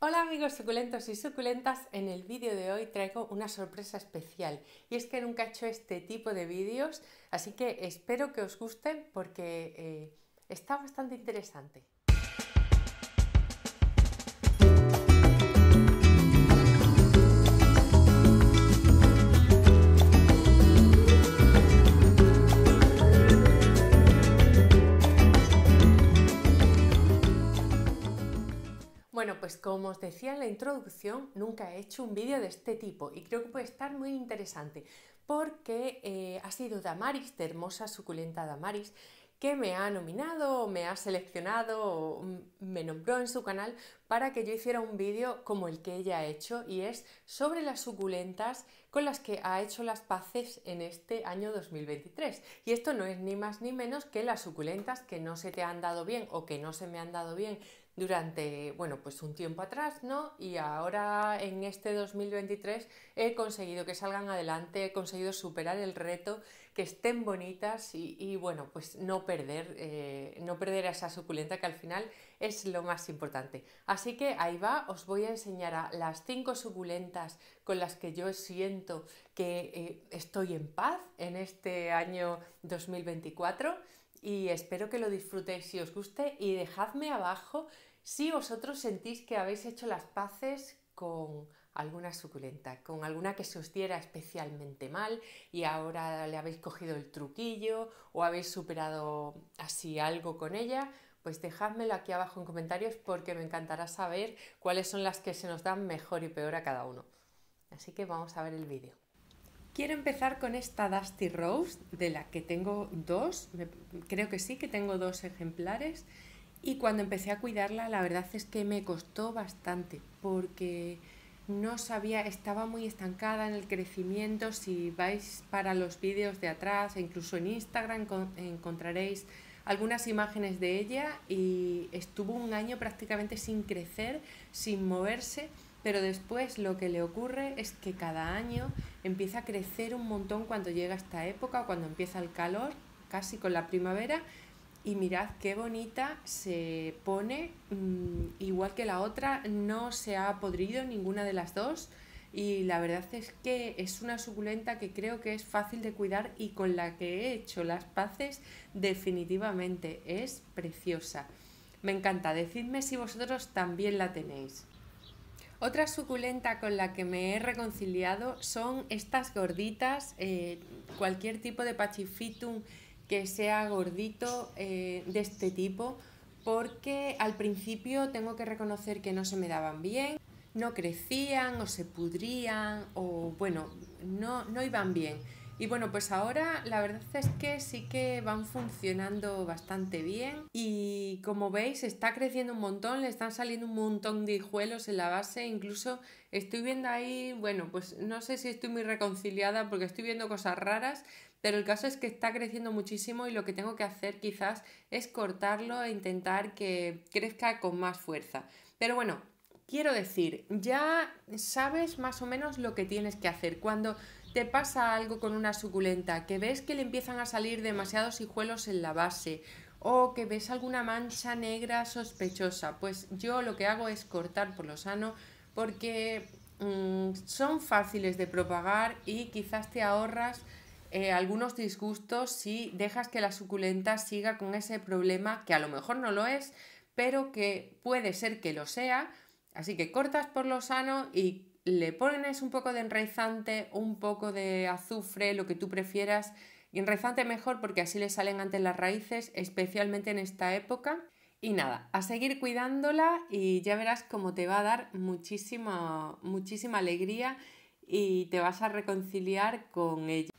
Hola amigos suculentos y suculentas, en el vídeo de hoy traigo una sorpresa especial y es que nunca he hecho este tipo de vídeos, así que espero que os gusten porque eh, está bastante interesante. como os decía en la introducción, nunca he hecho un vídeo de este tipo y creo que puede estar muy interesante porque eh, ha sido Damaris, de hermosa suculenta Damaris, que me ha nominado, me ha seleccionado, mm, me nombró en su canal para que yo hiciera un vídeo como el que ella ha hecho y es sobre las suculentas con las que ha hecho las paces en este año 2023. Y esto no es ni más ni menos que las suculentas que no se te han dado bien o que no se me han dado bien durante, bueno, pues un tiempo atrás, ¿no? Y ahora en este 2023 he conseguido que salgan adelante, he conseguido superar el reto, que estén bonitas y, bueno, pues no perder, eh, no perder esa suculenta que al final es lo más importante. Así que ahí va, os voy a enseñar a las cinco suculentas con las que yo siento que eh, estoy en paz en este año 2024 y espero que lo disfrutéis si os guste y dejadme abajo si vosotros sentís que habéis hecho las paces con alguna suculenta, con alguna que se os diera especialmente mal y ahora le habéis cogido el truquillo o habéis superado así algo con ella, pues dejádmelo aquí abajo en comentarios porque me encantará saber cuáles son las que se nos dan mejor y peor a cada uno. Así que vamos a ver el vídeo. Quiero empezar con esta Dusty Rose, de la que tengo dos, creo que sí que tengo dos ejemplares y cuando empecé a cuidarla, la verdad es que me costó bastante porque no sabía, estaba muy estancada en el crecimiento. Si vais para los vídeos de atrás, e incluso en Instagram encontraréis algunas imágenes de ella y estuvo un año prácticamente sin crecer, sin moverse, pero después lo que le ocurre es que cada año empieza a crecer un montón cuando llega esta época, o cuando empieza el calor, casi con la primavera, y mirad qué bonita se pone, mm, igual que la otra, no se ha podrido ninguna de las dos y la verdad es que es una suculenta que creo que es fácil de cuidar y con la que he hecho las paces definitivamente es preciosa. Me encanta, decidme si vosotros también la tenéis. Otra suculenta con la que me he reconciliado son estas gorditas, eh, cualquier tipo de pachifitum que sea gordito eh, de este tipo, porque al principio tengo que reconocer que no se me daban bien, no crecían o se pudrían o bueno, no, no iban bien. Y bueno, pues ahora la verdad es que sí que van funcionando bastante bien y como veis está creciendo un montón, le están saliendo un montón de hijuelos en la base, incluso estoy viendo ahí, bueno, pues no sé si estoy muy reconciliada porque estoy viendo cosas raras, pero el caso es que está creciendo muchísimo y lo que tengo que hacer quizás es cortarlo e intentar que crezca con más fuerza. Pero bueno, quiero decir, ya sabes más o menos lo que tienes que hacer. Cuando te pasa algo con una suculenta, que ves que le empiezan a salir demasiados hijuelos en la base, o que ves alguna mancha negra sospechosa, pues yo lo que hago es cortar por lo sano porque mm, son fáciles de propagar y quizás te ahorras eh, algunos disgustos si dejas que la suculenta siga con ese problema que a lo mejor no lo es, pero que puede ser que lo sea. Así que cortas por lo sano y le pones un poco de enraizante, un poco de azufre, lo que tú prefieras. enraizante mejor porque así le salen antes las raíces, especialmente en esta época. Y nada, a seguir cuidándola y ya verás cómo te va a dar muchísima, muchísima alegría y te vas a reconciliar con ella.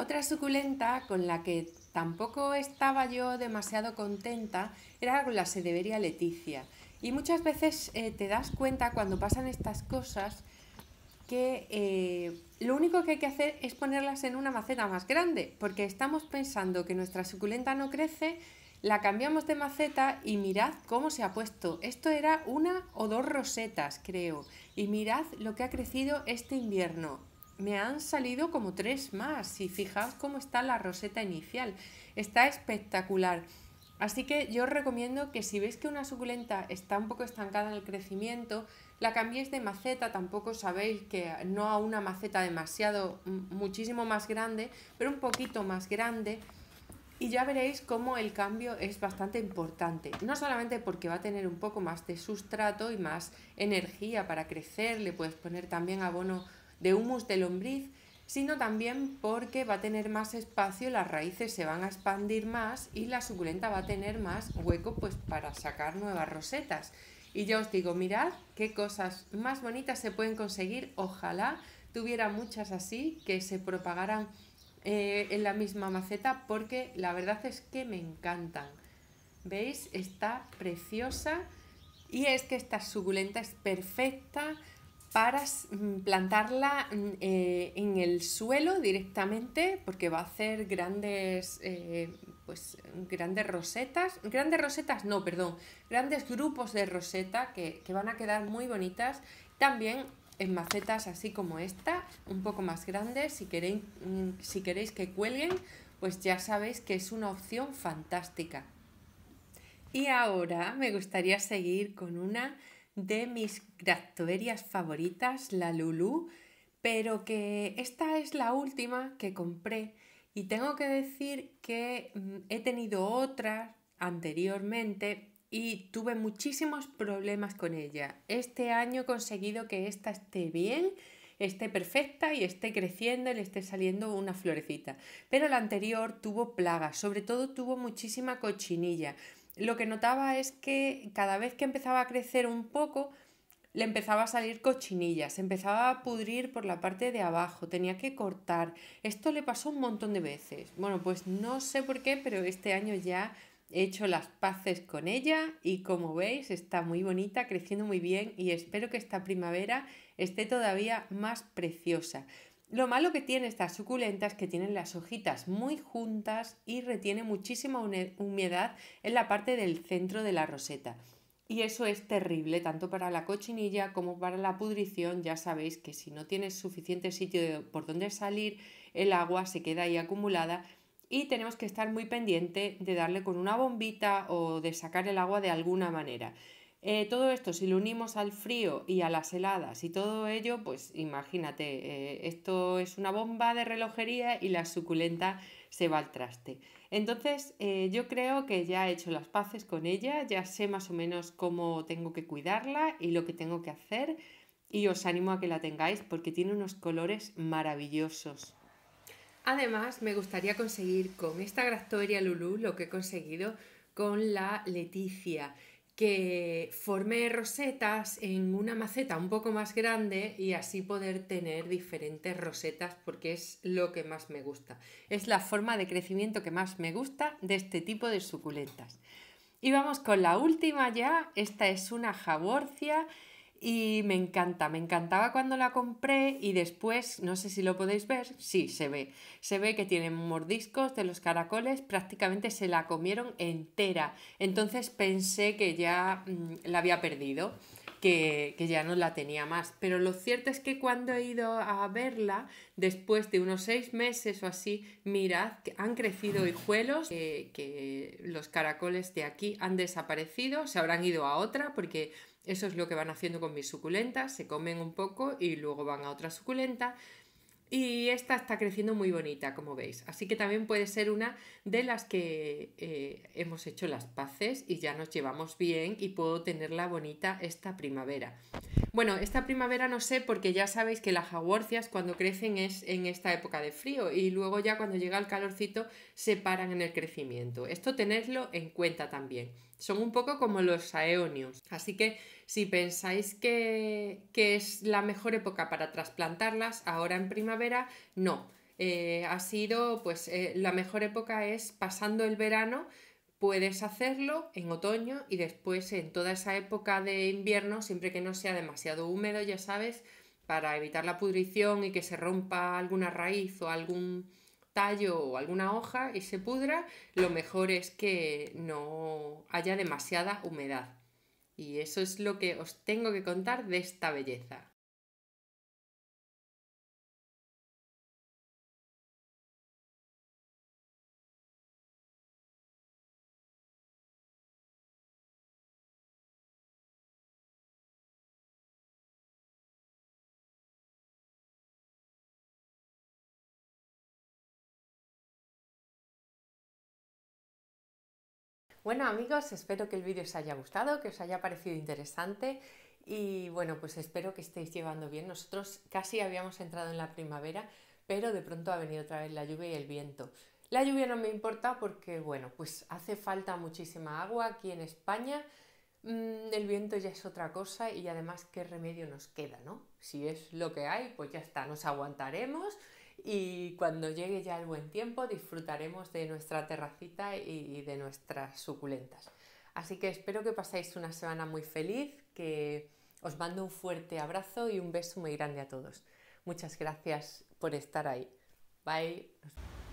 Otra suculenta con la que tampoco estaba yo demasiado contenta era con la debería leticia. Y muchas veces eh, te das cuenta cuando pasan estas cosas que eh, lo único que hay que hacer es ponerlas en una maceta más grande, porque estamos pensando que nuestra suculenta no crece, la cambiamos de maceta y mirad cómo se ha puesto. Esto era una o dos rosetas, creo. Y mirad lo que ha crecido este invierno me han salido como tres más y fijaos cómo está la roseta inicial. Está espectacular. Así que yo os recomiendo que si veis que una suculenta está un poco estancada en el crecimiento, la cambiéis de maceta, tampoco sabéis que no a una maceta demasiado, muchísimo más grande, pero un poquito más grande. Y ya veréis cómo el cambio es bastante importante. No solamente porque va a tener un poco más de sustrato y más energía para crecer, le puedes poner también abono de humus de lombriz, sino también porque va a tener más espacio, las raíces se van a expandir más y la suculenta va a tener más hueco pues para sacar nuevas rosetas. Y ya os digo, mirad qué cosas más bonitas se pueden conseguir, ojalá tuviera muchas así que se propagaran eh, en la misma maceta porque la verdad es que me encantan. ¿Veis? Está preciosa y es que esta suculenta es perfecta para mm, plantarla mm, eh, en el suelo directamente porque va a hacer grandes eh, pues grandes rosetas grandes rosetas no perdón grandes grupos de roseta que, van a quedar muy bonitas también en macetas así como esta un poco más grandes si queréis mm, si queréis que cuelguen pues ya sabéis que es una opción fantástica y ahora me gustaría seguir con una de mis Gractoverias favoritas, la Lulu, pero que esta es la última que compré y tengo que decir que mm, he tenido otras anteriormente y tuve muchísimos problemas con ella. Este año he conseguido que esta esté bien, esté perfecta y esté creciendo y le esté saliendo una florecita. Pero la anterior tuvo plagas, sobre todo tuvo muchísima cochinilla lo que notaba es que cada vez que empezaba a crecer un poco, le empezaba a salir cochinillas, empezaba a pudrir por la parte de abajo, tenía que cortar. Esto le pasó un montón de veces. Bueno, pues no sé por qué, pero este año ya he hecho las paces con ella y como veis está muy bonita, creciendo muy bien y espero que esta primavera esté todavía más preciosa. Lo malo que tiene estas suculentas es que tienen las hojitas muy juntas y retiene muchísima humedad en la parte del centro de la roseta. Y eso es terrible tanto para la cochinilla como para la pudrición. Ya sabéis que si no tienes suficiente sitio por donde salir, el agua se queda ahí acumulada y tenemos que estar muy pendiente de darle con una bombita o de sacar el agua de alguna manera. Eh, todo esto, si lo unimos al frío y a las heladas y todo ello, pues imagínate, eh, esto es una bomba de relojería y la suculenta se va al traste. Entonces, eh, yo creo que ya he hecho las paces con ella, ya sé más o menos cómo tengo que cuidarla y lo que tengo que hacer y os animo a que la tengáis porque tiene unos colores maravillosos. Además, me gustaría conseguir con esta Graftoria Lulu lo que he conseguido con la Leticia que forme rosetas en una maceta un poco más grande y así poder tener diferentes rosetas porque es lo que más me gusta. Es la forma de crecimiento que más me gusta de este tipo de suculentas. Y vamos con la última ya. Esta es una jaborcia y me encanta, me encantaba cuando la compré y después, no sé si lo podéis ver, sí, se ve. Se ve que tienen mordiscos de los caracoles, prácticamente se la comieron entera. Entonces pensé que ya mm, la había perdido, que, ya no la tenía más. Pero lo cierto es que cuando he ido a verla, después de unos seis meses o así, mirad que han crecido hijuelos, que los caracoles de aquí han desaparecido, se habrán ido a otra porque eso es lo que van haciendo con mis suculentas, se comen un poco y luego van a otra suculenta. Y esta está creciendo muy bonita, como veis. Así que también puede ser una de las que eh, hemos hecho las paces y ya nos llevamos bien y puedo tenerla bonita esta primavera. Bueno, esta primavera no sé porque ya sabéis que las jaguarcias cuando crecen es en esta época de frío y luego ya cuando llega el calorcito se paran en el crecimiento. Esto tenedlo en cuenta también. Son un poco como los aeonios. Así que si pensáis que, es la mejor época para trasplantarlas, ahora en primavera, no. Eh, ha sido, pues, eh, la mejor época es pasando el verano, puedes hacerlo en otoño y después en toda esa época de invierno, siempre que no sea demasiado húmedo, ya sabes, para evitar la pudrición y que se rompa alguna raíz o algún tallo o alguna hoja y se pudra, lo mejor es que no haya demasiada humedad. Y eso es lo que os tengo que contar de esta belleza. Bueno amigos, espero que el vídeo os haya gustado, que os haya parecido interesante y bueno, pues espero que estéis llevando bien. Nosotros casi habíamos entrado en la primavera, pero de pronto ha venido otra vez la lluvia y el viento. La lluvia no me importa porque bueno, pues hace falta muchísima agua aquí en España. Mm, el viento ya es otra cosa y además qué remedio nos queda, ¿no? Si es lo que hay, pues ya está, nos aguantaremos y cuando llegue ya el buen tiempo disfrutaremos de nuestra terracita y de nuestras suculentas. Así que espero que pasáis una semana muy feliz, que os mando un fuerte abrazo y un beso muy grande a todos. Muchas gracias por estar ahí. Bye.